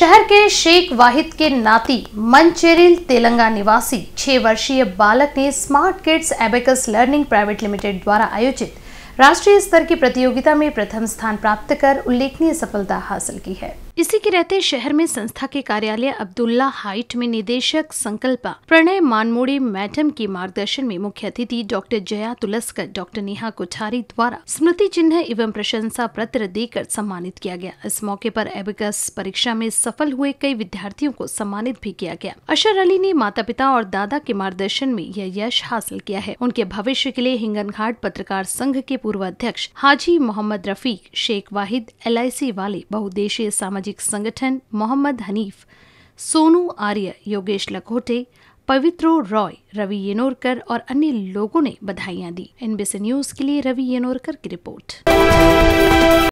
शहर के शेख वाहिद के नाती मंचेरिल तेलंगा निवासी छह वर्षीय बालक ने smart kids abacus learning private limited द्वारा आयोजित राष्ट्रीय स्तर की प्रतियोगिता में प्रथम स्थान प्राप्त कर उल्लेखनीय सफलता हासिल की है इसी के रहते शहर में संस्था के कार्यालय अब्दुल्ला हाइट में निदेशक संकल्पा प्रणय मानमोड़ी मैडम के मार्गदर्शन में मुख्य अतिथि डॉक्टर जया तुलस्कर डॉक्टर नेहा कोठारी द्वारा स्मृति चिन्ह एवं प्रशंसा पत्र देकर सम्मानित किया गया इस मौके पर एबिकस परीक्षा में सफल हुए कई विद्यार्थियों को सम्मानित भी किया गया अशर अली ने माता पिता और दादा के मार्गदर्शन में यह यश हासिल किया है उनके भविष्य के लिए हिंगन घाट पत्रकार संघ के पूर्व अध्यक्ष हाजी मोहम्मद रफीक शेख वाहिद एल वाले बहुदेशीय सामाजिक संगठन मोहम्मद हनीफ सोनू आर्य योगेश लखोटे पवित्रो रॉय रवि येनोरकर और अन्य लोगों ने बधाइयां दी एनबीसी न्यूज के लिए रवि येनोरकर की रिपोर्ट